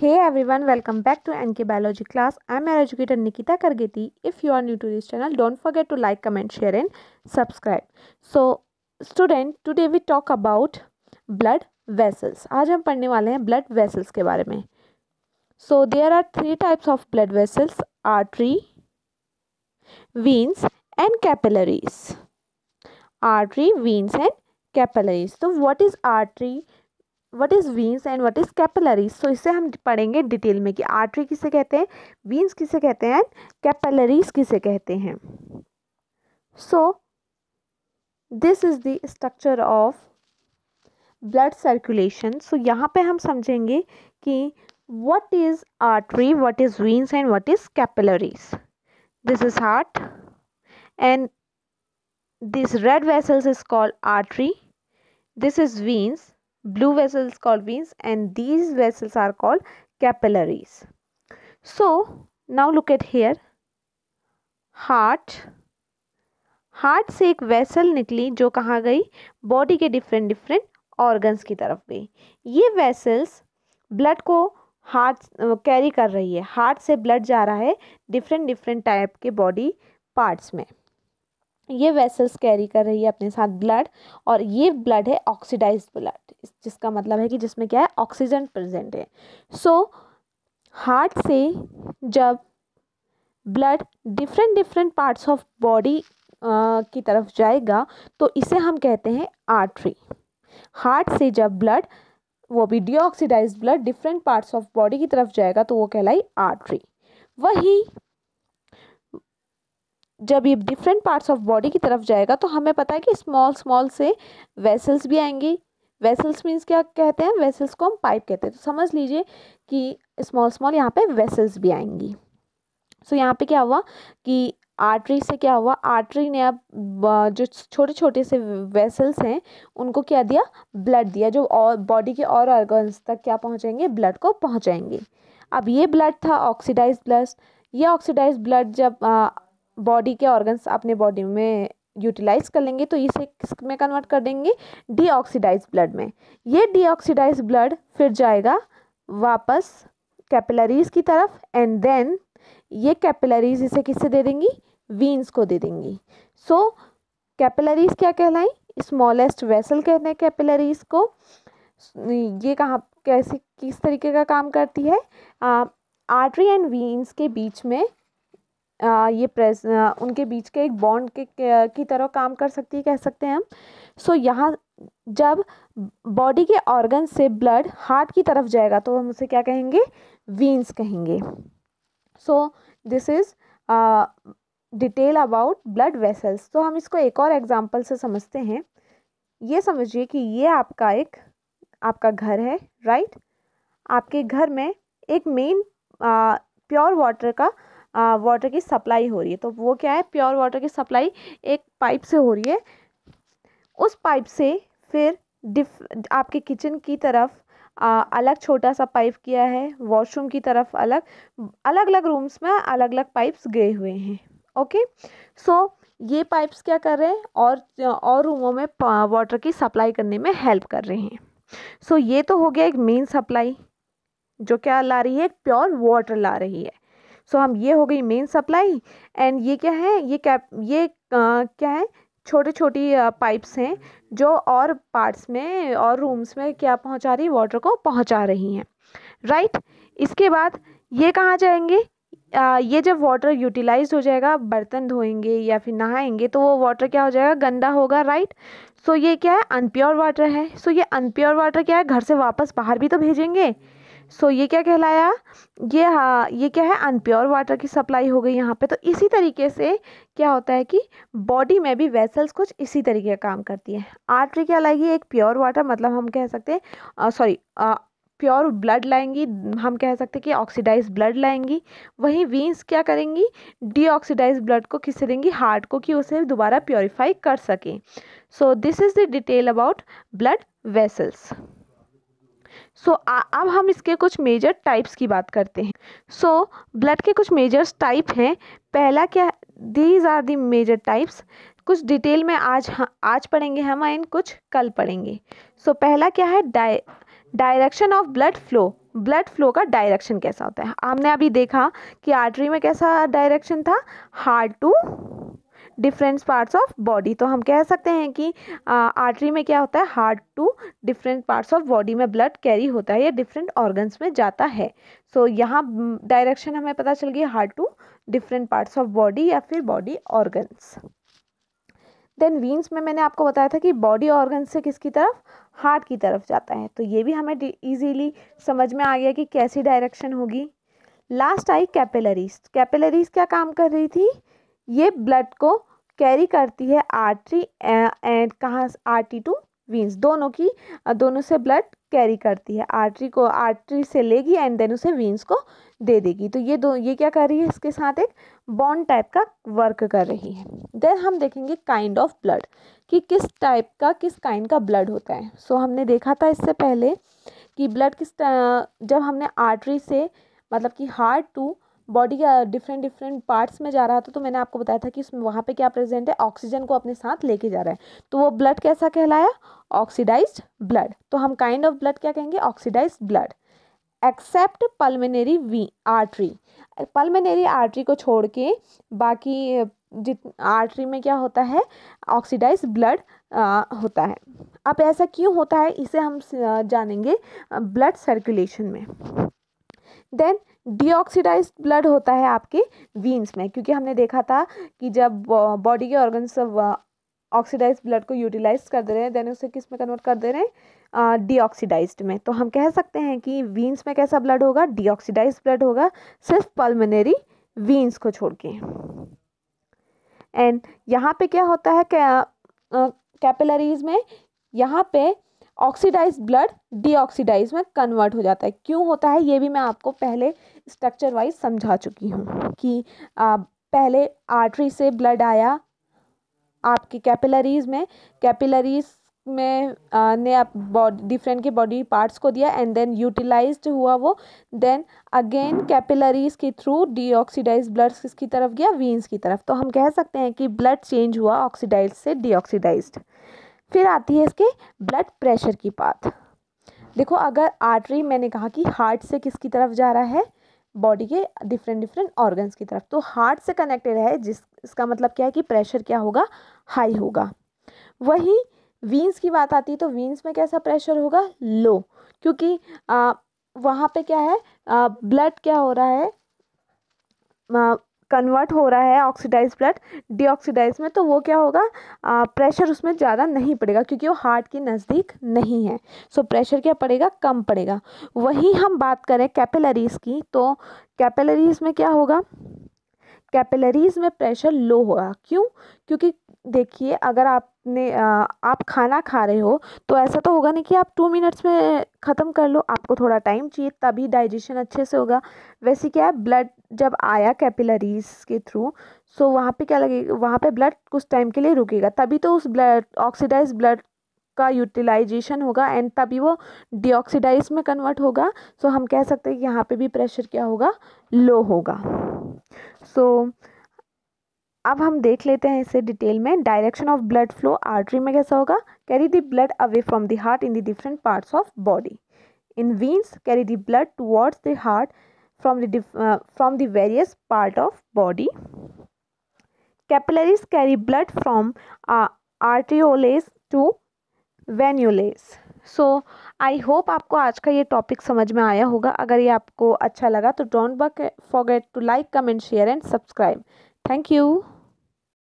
Hey one welcome back to NK biology class I am er educator Nikita Kargeti if you are new to this channel don't forget to like comment share and subscribe so student today we talk about blood vessels आज हम पढ़ने वाले हैं blood vessels के बारे में so there are three types of blood vessels artery veins and capillaries artery veins and capillaries तो what is artery what is veins and what is capillaries so इसे हम पढ़ेंगे डिटेल में कि आर्टरी किसे कहते हैं वीन्स किसे कहते हैं कैपलरीज किसे कहते हैं so this is the structure of blood circulation so यहाँ पे हम समझेंगे कि what is artery what is veins and what is capillaries this is heart and this red vessels is called artery this is veins blue vessels called veins and these vessels are called capillaries so now look at here heart heart से एक vessel निकली जो कहाँ गई body के different different organs की तरफ गई ये वेसल्स ब्लड को हार्ट कैरी कर रही है हार्ट से ब्लड जा रहा है डिफरेंट डिफरेंट टाइप के बॉडी पार्ट्स में ये वेसल्स कैरी कर रही है अपने साथ ब्लड और ये ब्लड है ऑक्सीडाइज ब्लड जिसका मतलब है कि जिसमें क्या है ऑक्सीजन प्रेजेंट है सो so, हार्ट से जब blood different different parts of body की तरफ जाएगा तो इसे हम कहते हैं आर्टरी हार्ट से जब ब्लड वो भी deoxidize blood different parts of body की तरफ जाएगा तो वो कहलाई आर्टरी वही जब ये डिफरेंट पार्ट्स ऑफ बॉडी की तरफ जाएगा तो हमें पता है कि स्मॉल स्मॉल से वेसल्स भी आएंगी वेसल्स मीन्स क्या कहते हैं वेसल्स को हम पाइप कहते हैं तो समझ लीजिए कि स्मॉल स्मॉल यहाँ पे वेसल्स भी आएंगी सो so, यहाँ पे क्या हुआ कि आर्टरी से क्या हुआ आर्टरी ने अब जो छोटे छोटे से वेसल्स हैं उनको क्या दिया ब्लड दिया जो और बॉडी के और ऑर्गन्स तक क्या पहुँचेंगे ब्लड को पहुँचाएंगे अब ये ब्लड था ऑक्सीडाइज ब्लड ये ऑक्सीडाइज ब्लड जब बॉडी के ऑर्गन्स अपने बॉडी में यूटिलाइज कर लेंगे तो इसे किस में कन्वर्ट कर देंगे डीऑक्सीडाइज ब्लड में ये डीऑक्सीडाइज ब्लड फिर जाएगा वापस कैपिलरीज की तरफ एंड देन ये कैपिलरीज इसे किससे दे देंगी वीन्स को दे देंगी सो so, कैपिलरीज क्या कहलाएं स्मॉलेस्ट वेसल कहते हैं कैपिलरीज को ये कहाँ कैसे किस तरीके का काम करती है आर्टरी एंड वीन्स के बीच में ये प्रेस उनके बीच के एक बॉन्ड के की तरह काम कर सकती है कह सकते हैं हम सो यहाँ जब बॉडी के ऑर्गन से ब्लड हार्ट की तरफ जाएगा तो हम उसे क्या कहेंगे वीन्स कहेंगे so this is detail about blood vessels तो हम इसको एक और एग्जाम्पल से समझते हैं ये समझिए कि ये आपका एक आपका घर है राइट आपके घर में एक मेन प्योर वाटर का वाटर की सप्लाई हो रही है तो वो क्या है प्योर वाटर की सप्लाई एक पाइप से हो रही है उस पाइप से फिर डिफ आपके किचन की तरफ आ, अलग छोटा सा पाइप किया है वॉशरूम की तरफ अलग अलग अलग रूम्स में अलग अलग पाइप्स गए हुए हैं ओके सो so, ये पाइप्स क्या कर रहे हैं और और रूमों में वाटर की सप्लाई करने में हेल्प कर रहे हैं सो so, ये तो हो गया एक मेन सप्लाई जो क्या ला रही है प्योर वाटर ला रही है सो हम ये हो गई मेन सप्लाई एंड ये क्या है ये कैप ये आ, क्या है छोटे छोटी पाइप्स हैं जो और पार्ट्स में और रूम्स में क्या पहुंचा रही वाटर को पहुंचा रही हैं राइट right? इसके बाद ये कहाँ जाएंगे आ, ये जब वाटर यूटिलाइज हो जाएगा बर्तन धोएंगे या फिर नहाएंगे तो वो वाटर क्या हो जाएगा गंदा होगा राइट सो so, ये क्या है अनप्योर वाटर है सो so, ये अनप्योर वाटर क्या है घर से वापस बाहर भी तो भेजेंगे सो so, ये क्या कहलाया ये हाँ ये क्या है अनप्योर वाटर की सप्लाई हो गई यहाँ पे तो इसी तरीके से क्या होता है कि बॉडी में भी वेसल्स कुछ इसी तरीके का काम करती है आर्टरी क्या लाएगी एक प्योर वाटर मतलब हम कह सकते हैं सॉरी प्योर ब्लड लाएंगी हम कह सकते हैं कि ऑक्सीडाइज ब्लड लाएंगी वहीं वीन्स क्या करेंगी डीऑक्सीडाइज ब्लड को किससे देंगी हार्ट को कि उसे दोबारा प्योरीफाई कर सकें so this is the detail about blood vessels so so, अब हम इसके कुछ मेजर टाइप्स की बात करते हैं सो so, ब्लड के कुछ मेजर्स टाइप हैं पहला क्या these are the major types कुछ डिटेल में आज आज पढ़ेंगे हम एंड कुछ कल पढ़ेंगे सो so, पहला क्या है डाय direction of blood flow blood flow का डायरेक्शन कैसा होता है हमने अभी देखा कि आर्टरी में कैसा डायरेक्शन था heart to different parts of body तो हम कह सकते हैं कि आर्टरी में क्या होता है heart to different parts of body में ब्लड कैरी होता है या डिफरेंट ऑर्गन्स में जाता है सो so, यहाँ डायरेक्शन हमें पता चल गई heart to different parts of body या फिर बॉडी ऑर्गन्स देन वीन्स में मैंने आपको बताया था कि बॉडी ऑर्गन से किसकी तरफ हार्ट की तरफ जाता है तो ये भी हमें ईजीली समझ में आ गया कि कैसी डायरेक्शन होगी लास्ट आई कैपेलरीज कैपेलरीज क्या काम कर रही थी ये ब्लड को कैरी करती है आर्टरी एंड कहाँ आर्टी टू वीन्स दोनों की दोनों से ब्लड कैरी करती है आर्टरी को आर्टरी से लेगी एंड देन उसे वीन्स को दे देगी तो ये दो ये क्या कर रही है इसके साथ एक बॉन्ड टाइप का वर्क कर रही है देन हम देखेंगे काइंड ऑफ ब्लड कि किस टाइप का किस काइंड का ब्लड होता है सो so, हमने देखा था इससे पहले कि ब्लड किस जब हमने आर्टरी से मतलब कि हार्ट टू बॉडी के डिफरेंट डिफरेंट पार्ट्स में जा रहा था तो मैंने आपको बताया था कि उसमें वहाँ पे क्या प्रेजेंट है ऑक्सीजन को अपने साथ लेके जा रहा है तो वो ब्लड कैसा कहलाया ऑक्सीडाइज्ड ब्लड तो हम काइंड ऑफ ब्लड क्या कहेंगे oxidized blood except pulmonary V artery pulmonary artery को छोड़ के बाकी uh, जित आर्टरी में क्या होता है ऑक्सीडाइज ब्लड uh, होता है अब ऐसा क्यों होता है इसे हम uh, जानेंगे ब्लड सर्कुलेशन में देन डीऑक्सीडाइज ब्लड होता है आपके वीन्स में क्योंकि हमने देखा था कि जब बॉडी के ऑर्गन्स ऑक्सीडाइज ब्लड को यूटिलाइज कर दे रहे हैं देन उसे किस में कन्वर्ट कर दे रहे हैं डीऑक्सीडाइज में तो हम कह सकते हैं कि वीन्स में कैसा ब्लड होगा डीऑक्सीडाइज ब्लड होगा सिर्फ पल्मोनरी वीन्स को छोड़ के एंड यहाँ पे क्या होता है कैपिलरीज में यहाँ पे ऑक्सीडाइज ब्लड डीऑक्सीडाइज में कन्वर्ट हो जाता है क्यों होता है ये भी मैं आपको पहले स्ट्रक्चर वाइज समझा चुकी हूँ कि आ, पहले आर्टरी से ब्लड आया आपकी कैपिलरीज में कैपिलरीज में आ, ने आप बॉडी डिफरेंट के बॉडी पार्ट्स को दिया एंड देन यूटिलाइज्ड हुआ वो देन अगेन कैपिलरीज के थ्रू डीऑक्सीडाइज ब्लड किसकी तरफ गया वीन्स की तरफ तो हम कह सकते हैं कि ब्लड चेंज हुआ ऑक्सीडाइज से डीऑक्सीडाइज्ड फिर आती है इसके ब्लड प्रेशर की बात देखो अगर आर्टरी मैंने कहा कि हार्ट से किसकी तरफ जा रहा है बॉडी के डिफरेंट डिफरेंट ऑर्गन्स की तरफ तो हार्ट से कनेक्टेड है जिस इसका मतलब क्या है कि प्रेशर क्या होगा हाई होगा वहीं वीन्स की बात आती है तो वीन्स में कैसा प्रेशर होगा लो क्योंकि वहाँ पे क्या है ब्लड क्या हो रहा है कन्वर्ट हो रहा है ऑक्सीडाइज ब्लड डीऑक्सीडाइज में तो वो क्या होगा आ, प्रेशर उसमें ज़्यादा नहीं पड़ेगा क्योंकि वो हार्ट के नज़दीक नहीं है सो so, प्रेशर क्या पड़ेगा कम पड़ेगा वहीं हम बात करें कैपेलरीज की तो कैपेलरीज में क्या होगा कैपेलरीज़ में प्रेशर लो होगा क्यों क्योंकि देखिए अगर आपने आप खाना खा रहे हो तो ऐसा तो होगा नहीं कि आप टू मिनट्स में ख़त्म कर लो आपको थोड़ा टाइम चाहिए तभी डाइजेशन अच्छे से होगा वैसे क्या है ब्लड जब आया कैपिलरीज के थ्रू सो वहाँ पे क्या लगेगा वहाँ पे ब्लड कुछ टाइम के लिए रुकेगा तभी तो उस ब्लड ऑक्सीडाइज ब्लड का यूटिलाइजेशन होगा एंड तभी वो डिऑक्सीडाइज में कन्वर्ट होगा सो हम कह सकते हैं कि यहाँ पर भी प्रेशर क्या होगा लो होगा सो so, अब हम देख लेते हैं इसे डिटेल में direction of blood flow artery में कैसा होगा carry the blood away from the heart in the different parts of body in veins carry the blood towards the heart from the the various part of body capillaries carry blood from arterioles to uh, so I hope आपको आज का ये topic समझ में आया होगा अगर ये आपको अच्छा लगा तो don't forget to like comment share and subscribe thank you